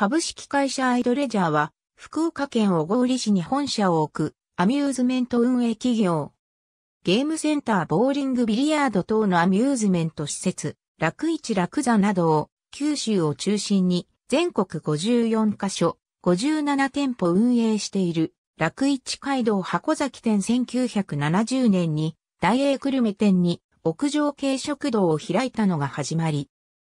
株式会社アイドレジャーは、福岡県小郡市に本社を置く、アミューズメント運営企業。ゲームセンター、ボーリング、ビリヤード等のアミューズメント施設、楽市楽座などを、九州を中心に、全国54カ所、57店舗運営している、楽市街道箱崎店1970年に、大英久留米店に、屋上軽食堂を開いたのが始まり、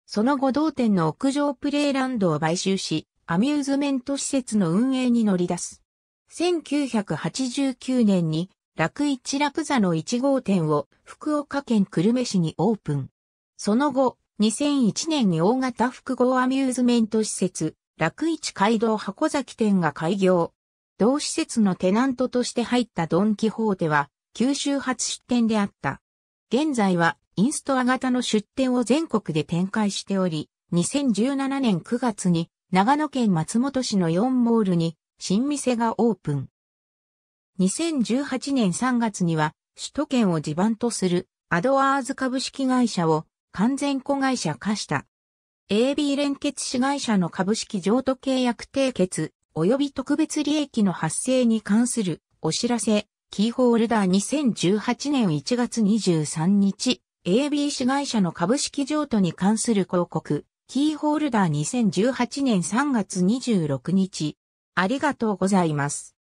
その後同店の屋上プレイランドを買収し、アミューズメント施設の運営に乗り出す。1989年に、楽一楽座の1号店を福岡県久留米市にオープン。その後、2001年に大型複合アミューズメント施設、楽一街道箱崎店が開業。同施設のテナントとして入ったドン・キホーテは、九州初出店であった。現在はインストア型の出店を全国で展開しており、2017年9月に長野県松本市の4モールに新店がオープン。2018年3月には首都圏を地盤とするアドアーズ株式会社を完全子会社化した。AB 連結子会社の株式譲渡契約締結及び特別利益の発生に関するお知らせ、キーホルダー2018年1月23日 ABC 会社の株式譲渡に関する広告、キーホルダー2018年3月26日。ありがとうございます。